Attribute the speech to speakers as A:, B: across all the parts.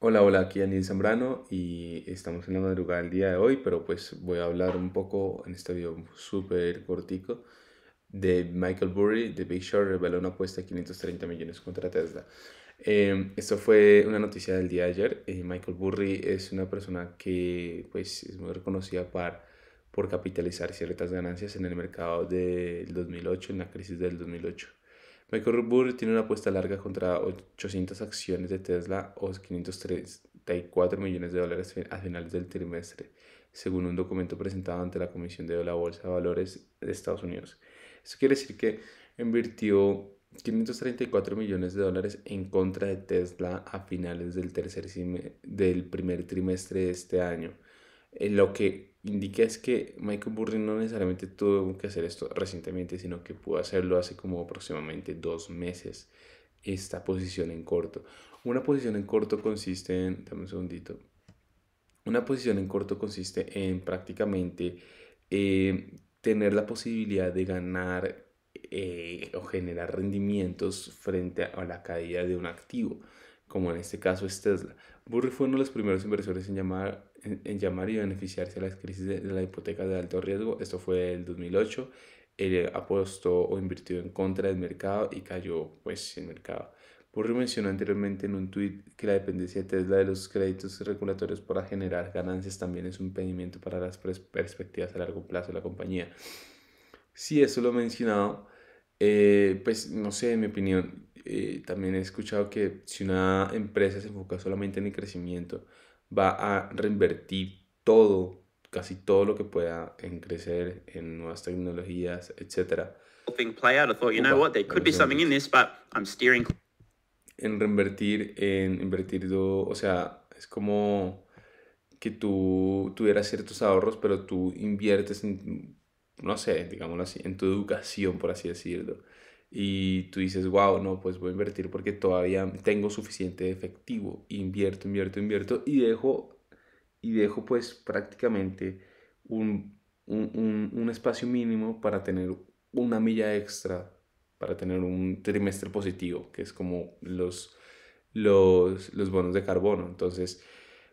A: Hola, hola, aquí Daniel Zambrano y estamos en la madrugada del día de hoy, pero pues voy a hablar un poco en este video súper cortico de Michael Burry, de Big Short reveló una apuesta de 530 millones contra Tesla. Em, esto fue una noticia del día de ayer. y eh, Michael Burry es una persona que pues es muy reconocida para, por capitalizar ciertas ganancias en el mercado del 2008, en la crisis del 2008. Michael Burr tiene una apuesta larga contra 800 acciones de Tesla o 534 millones de dólares a finales del trimestre, según un documento presentado ante la Comisión de la Bolsa de Valores de Estados Unidos. Eso quiere decir que invirtió 534 millones de dólares en contra de Tesla a finales del, tercer del primer trimestre de este año, en lo que indica es que Michael Burry no necesariamente tuvo que hacer esto recientemente, sino que pudo hacerlo hace como aproximadamente dos meses, esta posición en corto. Una posición en corto consiste en, dame un segundito, una posición en corto consiste en prácticamente eh, tener la posibilidad de ganar eh, o generar rendimientos frente a la caída de un activo como en este caso es Tesla. Burry fue uno de los primeros inversores en llamar, en, llamar y beneficiarse de las crisis de, la hipoteca de alto riesgo. Esto fue el 2008. Él apostó o invirtió en contra del mercado y cayó pues el mercado. Burry mencionó anteriormente en un tuit que la dependencia de Tesla de los créditos regulatorios para generar ganancias también es un impedimento para las perspectivas a largo plazo de la compañía. Si sí, eso lo he mencionado, eh, pues no sé, en mi opinión, eh, también he escuchado que si una empresa se enfoca solamente en el crecimiento, va a reinvertir todo, casi todo lo que pueda en crecer, en nuevas tecnologías, etc. En reinvertir, en invertir, o sea, es como que tú tuvieras ciertos ahorros, pero tú inviertes en no sé, digámoslo así, en tu educación, por así decirlo. Y tú dices, wow, no, pues voy a invertir porque todavía tengo suficiente efectivo. Invierto, invierto, invierto y dejo, y dejo pues prácticamente un, espacio mínimo para tener una milla extra, para tener un trimestre positivo, que es como los, los, los bonos de carbono. Entonces,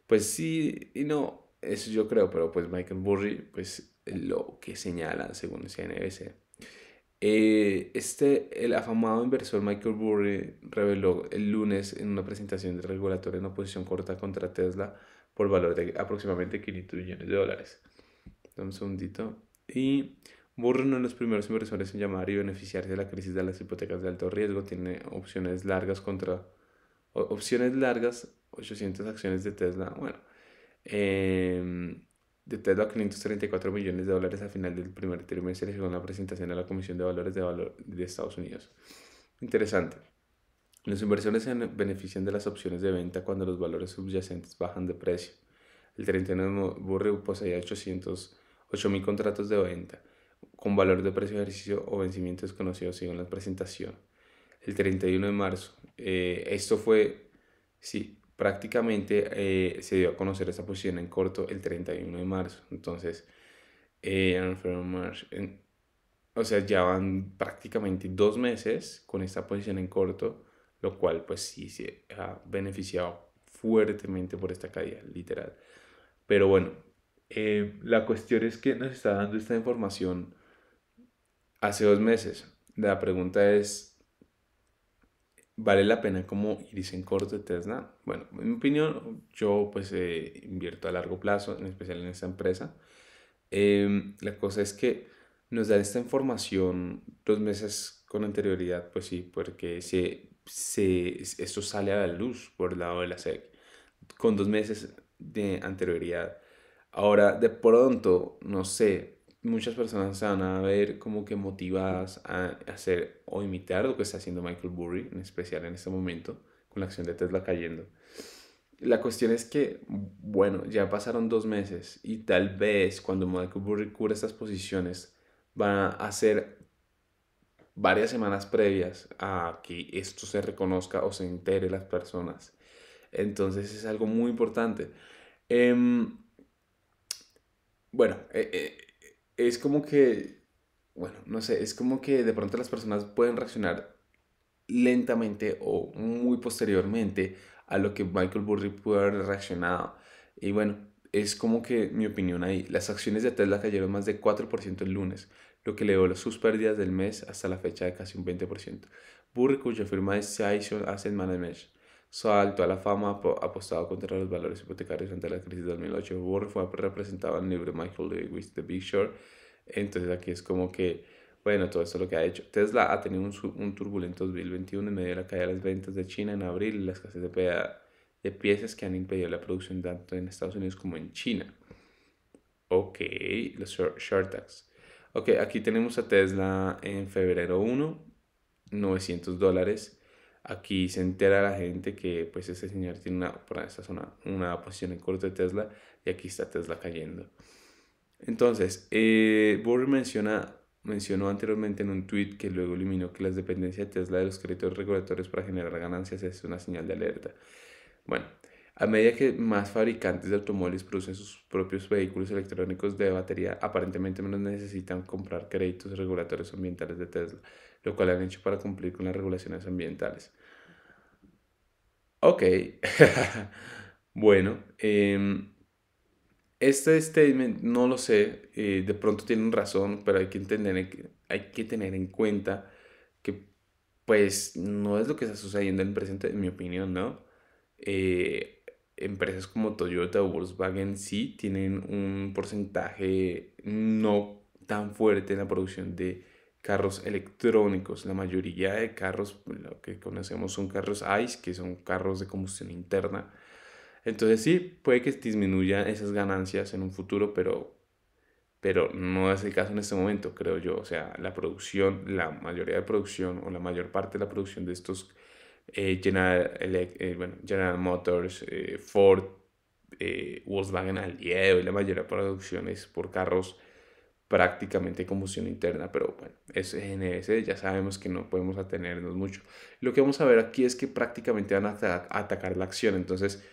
A: pues sí y no, eso yo creo, pero pues Michael Burry, pues lo que señala según CNBC. Eh, este, el afamado inversor Michael Burry reveló el lunes en una presentación de regulatoria una posición corta contra Tesla por valor de aproximadamente 500 millones de dólares. Dame un segundito. Y Burry, uno de los primeros inversores en llamar y beneficiarse de la crisis de las hipotecas de alto riesgo, tiene opciones largas contra... Opciones largas, 800 acciones de Tesla. Bueno, eh, de 534 millones de dólares al final del primer trimestre según la presentación a la Comisión de Valores de, Valor de Estados Unidos. Interesante. Los inversores se benefician de las opciones de venta cuando los valores subyacentes bajan de precio. El 31 Burreu poseía mil contratos de venta con valor de precio ejercicio o vencimiento desconocido según la presentación. El 31 de marzo. Eh, esto fue, sí, prácticamente eh, se dio a conocer esta posición en corto el 31 de marzo. Entonces, eh, en, o sea, ya van prácticamente dos meses con esta posición en corto, lo cual pues sí se ha beneficiado fuertemente por esta caída, literal. Pero bueno, eh, la cuestión es que nos está dando esta información hace dos meses. La pregunta es, vale la pena como dicen en de Tesla. Bueno, en mi opinión, yo pues eh, invierto a largo plazo, en especial en esta empresa. Em, la cosa es que nos dan esta información dos meses con anterioridad, pues sí, porque se, se, esto sale a la luz por el lado de la SEC, con dos meses de anterioridad. Ahora, de pronto, no sé, muchas personas se van a ver como que motivadas a hacer o imitar lo que está haciendo Michael Burry, en especial en este momento, con la acción de Tesla cayendo. La cuestión es que, bueno, ya pasaron dos meses y tal vez cuando Michael Burry cubra estas posiciones van a hacer varias semanas previas a que esto se reconozca o se entere las personas. Entonces es algo muy importante. Em, bueno, eh, eh, es como que, bueno, no sé, es como que de pronto las personas pueden reaccionar lentamente o muy posteriormente a lo que Michael Burry pudo haber reaccionado. Y bueno, es como que mi opinión ahí. Las acciones de Tesla cayeron más de 4% el lunes, lo que dio sus pérdidas del mes hasta la fecha de casi un 20%. Burry, cuyo firma es Science Asset Management, salto a la fama apostado contra los valores hipotecarios ante la crisis de 2008. Warren fue representado en el libro Michael Lewis, The Big Short. Entonces aquí es como que, bueno, todo esto lo que ha hecho. Tesla ha tenido un, un turbulento 2021 en medio de la caída de las ventas de China en abril y la escasez de, de piezas que han impedido la producción tanto en Estados Unidos como en China. Ok, los short, short tax. Ok, aquí tenemos a Tesla en febrero 1, 900 dólares. Aquí se entera la gente que pues ese señor tiene una, por zona, una posición en corto de Tesla y aquí está Tesla cayendo. Entonces, eh, menciona, mencionó anteriormente en un tweet que luego eliminó que las dependencias de Tesla de los créditos regulatorios para generar ganancias es una señal de alerta. Bueno, a medida que más fabricantes de automóviles producen sus propios vehículos electrónicos de batería, aparentemente menos necesitan comprar créditos regulatorios ambientales de Tesla lo cual han hecho para cumplir con las regulaciones ambientales. Ok, bueno, em, este statement no lo sé, eh, de pronto tienen razón, pero hay que, entender, hay que tener en cuenta que pues no es lo que está sucediendo en presente, en mi opinión, ¿no? Eh, empresas como Toyota o Volkswagen sí tienen un porcentaje no tan fuerte en la producción de carros electrónicos. La mayoría de carros, pues, lo que conocemos son carros ICE, que son carros de combustión interna. Entonces sí, puede que disminuya esas ganancias en un futuro, pero, pero no es el caso en este momento, creo yo. O sea, la producción, la mayoría de producción o la mayor parte de la producción de estos eh, eh, General, Motors, eh, Ford, Volkswagen al la mayoría de producción es por carros prácticamente combustión interna, pero bueno, es NS, ya sabemos que no podemos atenernos mucho. Lo que vamos a ver aquí es que prácticamente van a, atacar la acción, entonces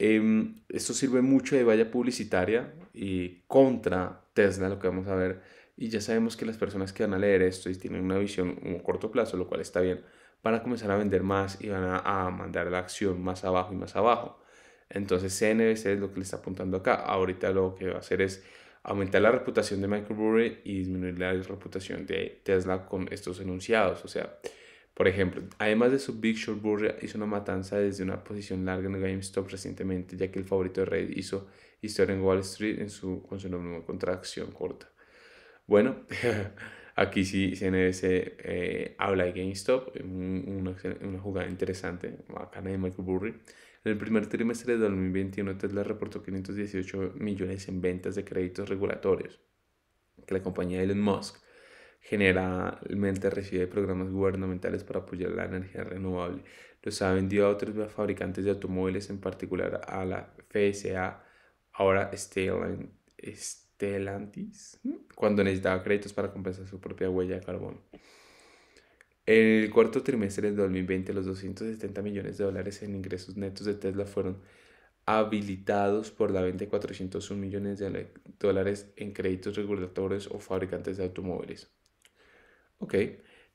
A: em, esto sirve mucho de valla publicitaria y contra Tesla, lo que vamos a ver, y ya sabemos que las personas que van a leer esto y tienen una visión a un corto plazo, lo cual está bien, van a comenzar a vender más y van a, mandar la acción más abajo y más abajo. Entonces CNBC es lo que le está apuntando acá. Ahorita lo que va a hacer es aumentar la reputación de Michael Burry y disminuir la reputación de Tesla con estos enunciados. O sea, por ejemplo, además de su Big Short, Burry hizo una matanza desde una posición larga en GameStop recientemente, ya que el favorito de Red hizo historia en Wall Street en su, con su contracción corta. Bueno, aquí sí CNBC eh, habla de GameStop, una, una, jugada interesante, bacana de Michael Burry. En el primer trimestre de 2021, Tesla reportó 518 millones en ventas de créditos regulatorios que la compañía Elon Musk generalmente recibe programas gubernamentales para apoyar la energía renovable. Los ha vendido a otros fabricantes de automóviles, en particular a la FSA, ahora Stellantis, cuando necesitaba créditos para compensar su propia huella de carbono. En El cuarto trimestre de 2020, los 270 millones de dólares en ingresos netos de Tesla fueron habilitados por la venta de 401 millones de dólares en créditos reguladores o fabricantes de automóviles. Ok,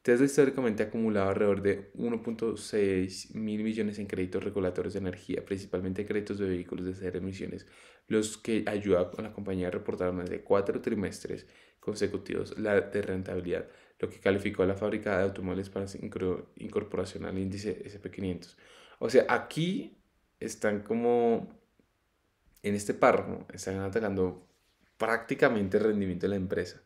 A: Tesla históricamente ha acumulado alrededor de 1.6 mil millones en créditos reguladores de energía, principalmente créditos de vehículos de cero emisiones, los que ayudan a la compañía a reportar más de cuatro trimestres consecutivos de rentabilidad lo que calificó a la fábrica de automóviles para incorporación al índice SP500. O sea, aquí están como, en este párrafo, están atacando prácticamente el rendimiento de la empresa.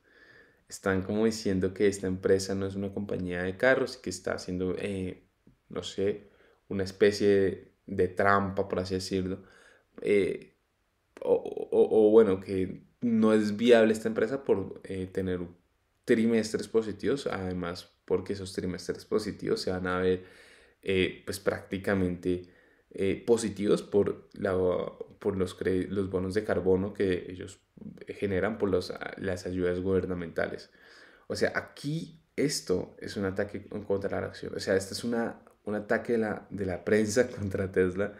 A: Están como diciendo que esta empresa no es una compañía de carros y que está haciendo, eh, no sé, una especie de, trampa, por así decirlo. Eh, o, o, o, bueno, que no es viable esta empresa por eh, tener trimestres positivos, además porque esos trimestres positivos se van a ver eh, pues prácticamente eh, positivos por, la, por los, los bonos de carbono que ellos generan por las las ayudas gubernamentales. O sea, aquí esto es un ataque contra la acción. O sea, este es una, un ataque de la, de la prensa contra Tesla.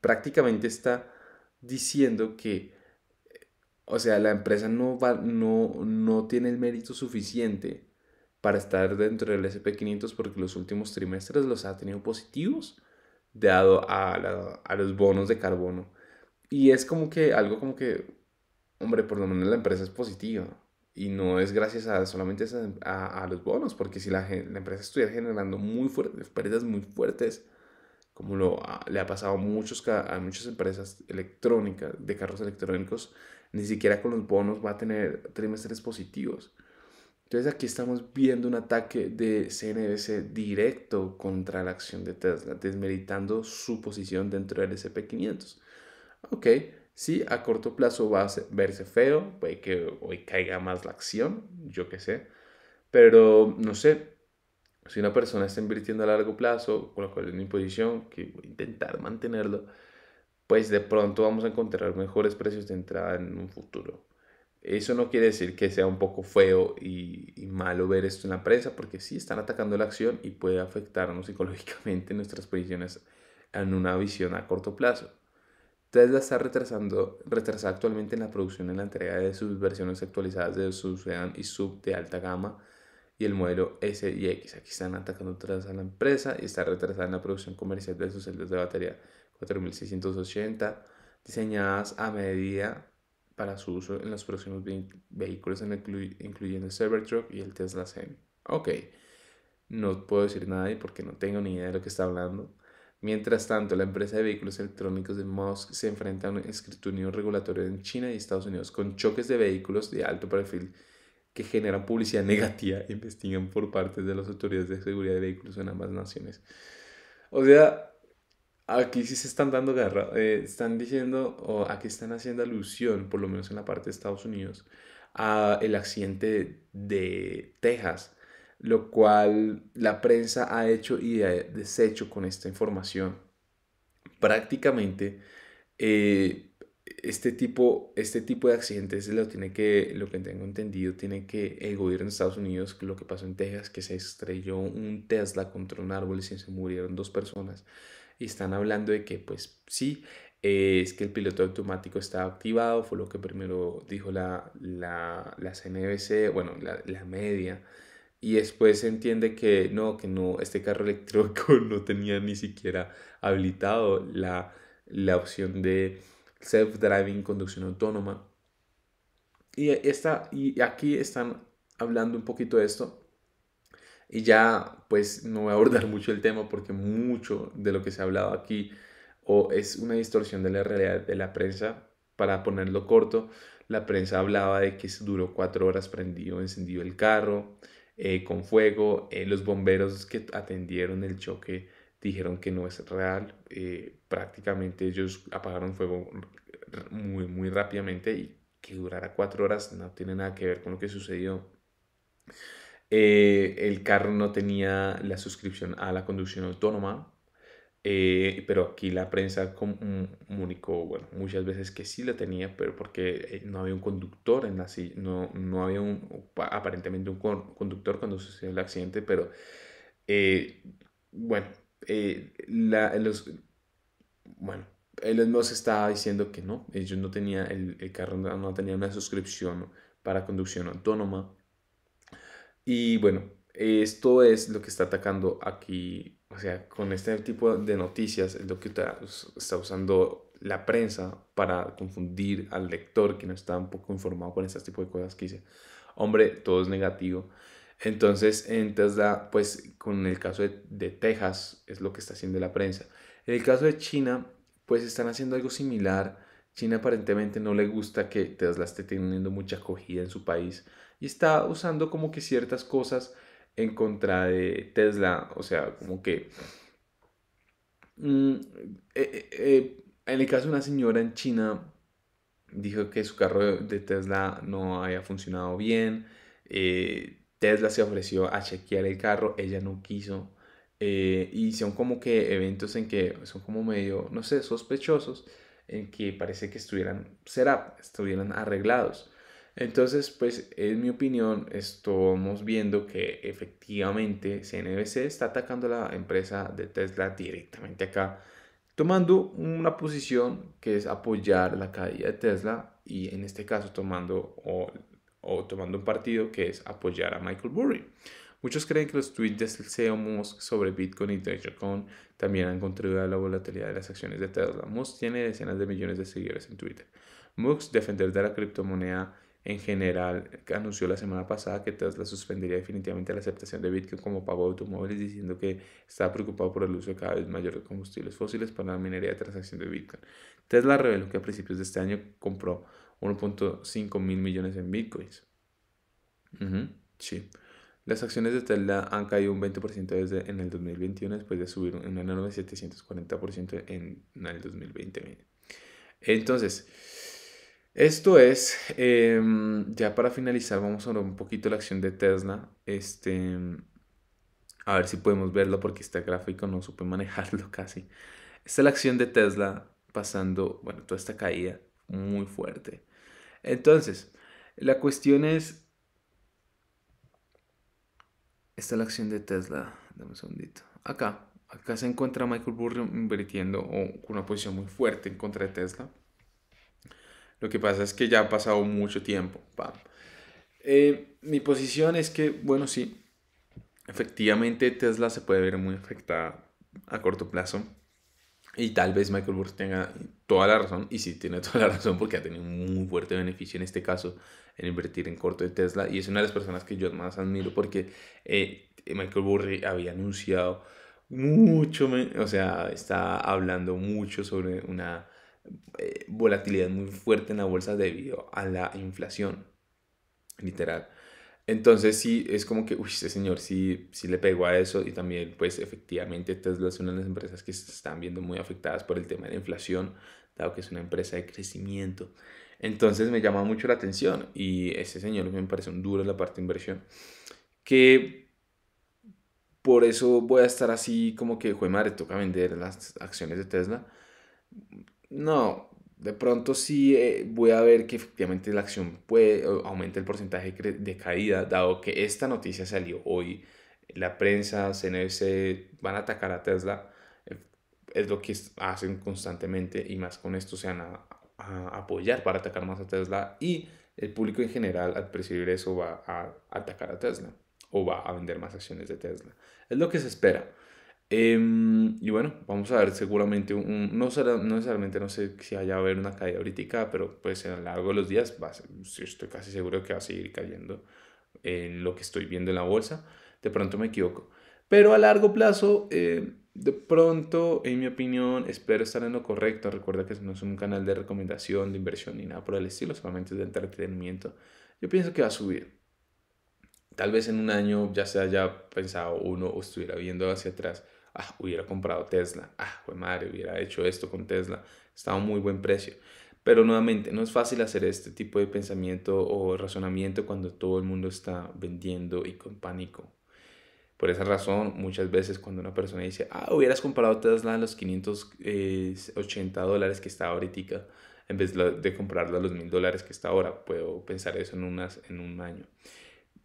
A: Prácticamente está diciendo que o sea, la empresa no, va, no, no tiene el mérito suficiente para estar dentro del SP500 porque los últimos trimestres los ha tenido positivos dado a, a, los bonos de carbono. Y es como que algo como que, hombre, por lo menos la empresa es positiva. Y no es gracias a solamente a, a, los bonos, porque si la, la empresa estuviera generando muy fuertes, pérdidas muy fuertes, como le ha pasado a, muchos, a muchas empresas electrónicas, de carros electrónicos, ni siquiera con los bonos va a tener trimestres positivos. Entonces aquí estamos viendo un ataque de CNBC directo contra la acción de Tesla, desmeritando su posición dentro del SP500. Ok, sí, a corto plazo va a verse feo, puede que hoy caiga más la acción, yo qué sé, pero no sé, si una persona está invirtiendo a largo plazo, con la cual es una imposición, que intentar mantenerlo, pues de pronto vamos a encontrar mejores precios de entrada en un futuro. Eso no quiere decir que sea un poco feo y, malo ver esto en la prensa, porque sí están atacando la acción y puede afectarnos psicológicamente nuestras posiciones en una visión a corto plazo. Tesla está retrasando, retrasa actualmente en la producción y en la entrega de sus versiones actualizadas de su sean y sub de alta gama y el modelo S y X. Aquí están atacando otra a la empresa y está retrasada en la producción comercial de sus celdas de batería 4680, diseñadas a medida para su uso en los próximos vehículos, incluyendo el Cybertruck y el Tesla Semi. Ok, no puedo decir nada porque no tengo ni idea de lo que está hablando. Mientras tanto, la empresa de vehículos electrónicos de Musk se enfrenta a un escrutinio regulatorio en China y Estados Unidos con choques de vehículos de alto perfil que generan publicidad negativa investigan por parte de las autoridades de seguridad de vehículos en ambas naciones. O sea, aquí sí se están dando garra. Eh, están diciendo, o aquí están haciendo alusión, por lo menos en la parte de Estados Unidos, a el accidente de Texas, lo cual la prensa ha hecho y ha deshecho con esta información. Prácticamente, eh, este tipo, este tipo de accidentes lo tiene que, lo que tengo entendido, tiene que el gobierno de Estados Unidos, lo que pasó en Texas, que se estrelló un Tesla contra un árbol y se murieron dos personas. Y están hablando de que, pues sí, eh, es que el piloto automático estaba activado, fue lo que primero dijo la, la, CNBC, bueno, la, la media. Y después se entiende que no, que no, este carro electrónico no tenía ni siquiera habilitado la, la opción de self-driving, conducción autónoma. Y, esta, y aquí están hablando un poquito de esto. Y ya, pues no voy a abordar mucho el tema porque mucho de lo que se ha hablado aquí o es una distorsión de la realidad de la prensa. Para ponerlo corto, la prensa hablaba de que duró cuatro horas prendido, encendido el carro, eh, con fuego. Eh, los bomberos que atendieron el choque dijeron que no es real. Eh, prácticamente ellos apagaron fuego muy, muy rápidamente y que durara cuatro horas no tiene nada que ver con lo que sucedió. Eh, el carro no tenía la suscripción a la conducción autónoma, eh, pero aquí la prensa comunicó, bueno, muchas veces que sí la tenía, pero porque no había un conductor en la silla, no, no había un, aparentemente un conductor cuando sucedió el accidente, pero bueno, eh, la, bueno, él nos estaba diciendo que no, ellos no tenía el, carro no tenía una suscripción para conducción autónoma. Y bueno, esto es lo que está atacando aquí, o sea, con este tipo de noticias es lo que está, está usando la prensa para confundir al lector que no está un poco informado con este tipo de cosas que dice, hombre, todo es negativo. Entonces, en Tesla, pues con el caso de, Texas, es lo que está haciendo la prensa. En el caso de China, pues están haciendo algo similar. China aparentemente no le gusta que Tesla esté teniendo mucha acogida en su país y está usando como que ciertas cosas en contra de Tesla. O sea, como que... Mm, eh, eh, eh, en el caso de una señora en China, dijo que su carro de Tesla no había funcionado bien. Tesla se ofreció a chequear el carro, ella no quiso. Eh, y son como que eventos en que son como medio, no sé, sospechosos, en que parece que estuvieran, será, estuvieran arreglados. Entonces, pues en mi opinión, estamos viendo que efectivamente CNBC está atacando la empresa de Tesla directamente acá, tomando una posición que es apoyar la caída de Tesla y en este caso tomando o o tomando un partido que es apoyar a Michael Burry. Muchos creen que los tweets de Seo Musk sobre Bitcoin y Dogecoin también han contribuido a la volatilidad de las acciones de Tesla. Musk tiene decenas de millones de seguidores en Twitter. Musk, defender de la criptomoneda en general, anunció la semana pasada que Tesla suspendería definitivamente la aceptación de Bitcoin como pago de automóviles, diciendo que está preocupado por el uso cada vez mayor de combustibles fósiles para la minería de transacción de Bitcoin. Tesla reveló que a principios de este año compró 1.5 mil millones en bitcoins. sí. Las acciones de Tesla han caído un 20% desde en el 2021 después de subir un enorme 740% en, el 2020. Entonces, esto es, em, ya para finalizar, vamos a ver un poquito la acción de Tesla. Este, a ver si podemos verlo porque este gráfico no supe manejarlo casi. Esta es la acción de Tesla pasando, bueno, toda esta caída muy fuerte. Entonces, la cuestión es... Esta es la acción de Tesla. Dame un segundito. Acá. Acá se encuentra Michael Burry invirtiendo con una posición muy fuerte en contra de Tesla. Lo que pasa es que ya ha pasado mucho tiempo. Eh, mi posición es que, bueno, sí, efectivamente Tesla se puede ver muy afectada a corto plazo y tal vez Michael Burry tenga toda la razón, y sí tiene toda la razón porque ha tenido un muy fuerte beneficio en este caso en invertir en corto de Tesla. Y es una de las personas que yo más admiro porque eh, Michael Burry había anunciado mucho, o sea, está hablando mucho sobre una eh, volatilidad muy fuerte en la bolsa debido a la inflación, literal. Entonces sí, es como que, uy, ese señor sí, sí le pegó a eso y también pues efectivamente Tesla es una de las empresas que se están viendo muy afectadas por el tema de inflación, dado que es una empresa de crecimiento. Entonces me llama mucho la atención y ese señor me parece un duro en la parte inversión, que por eso voy a estar así como que, joder, madre, toca vender las acciones de Tesla. No, de pronto sí eh, voy a ver que efectivamente la acción puede aumenta el porcentaje de caída, dado que esta noticia salió hoy. La prensa, CNBC van a atacar a Tesla. Eh, es lo que hacen constantemente y más con esto se van a, a apoyar para atacar más a Tesla y el público en general al percibir eso va a atacar a Tesla o va a vender más acciones de Tesla. Es lo que se espera. Em, y bueno, vamos a ver seguramente, no, será, no necesariamente, no sé si haya a haber una caída ahorita, pero pues a lo largo de los días va estoy casi seguro que va a seguir cayendo en lo que estoy viendo en la bolsa. De pronto me equivoco. Pero a largo plazo, em, de pronto, en mi opinión, espero estar en lo correcto. Recuerda que no es un canal de recomendación, de inversión ni nada por el estilo, solamente es de entretenimiento. Yo pienso que va a subir, tal vez en un año ya se haya pensado uno o estuviera viendo hacia atrás ah, hubiera comprado Tesla, ah, madre, hubiera hecho esto con Tesla, Estaba muy buen precio. Pero nuevamente, no es fácil hacer este tipo de pensamiento o razonamiento cuando todo el mundo está vendiendo y con pánico. Por esa razón, muchas veces cuando una persona dice, ah, hubieras comprado Tesla a los 580 eh, dólares que está ahorita, en vez de comprarlo a los 1000 dólares que está ahora, puedo pensar eso en, unas, en un año.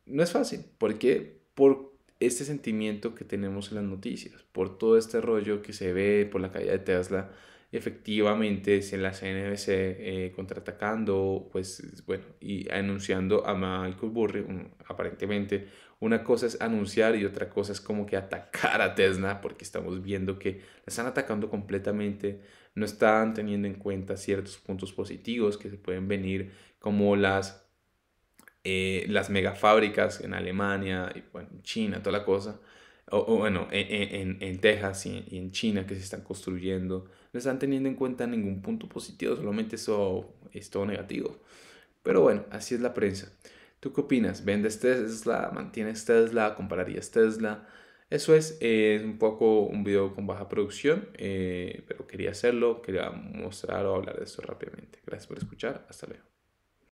A: No es fácil, porque por este sentimiento que tenemos en las noticias, por todo este rollo que se ve, por la caída de Tesla, efectivamente es en la CNBC eh, contraatacando, pues bueno, y anunciando a Michael Burry, aparentemente una cosa es anunciar y otra cosa es como que atacar a Tesla, porque estamos viendo que la están atacando completamente, no están teniendo en cuenta ciertos puntos positivos que se pueden venir, como las eh, las megafábricas en Alemania, y, bueno, China, toda la cosa, o, bueno, e, e, en, Texas y en, China que se están construyendo, no están teniendo en cuenta ningún punto positivo, solamente eso es todo negativo. Pero bueno, así es la prensa. ¿Tú qué opinas? ¿Vendes Tesla? ¿Mantienes Tesla? ¿Compararías Tesla? Eso es, es eh, un poco un video con baja producción, eh, pero quería hacerlo, quería mostrar o hablar de esto rápidamente. Gracias por escuchar, hasta luego.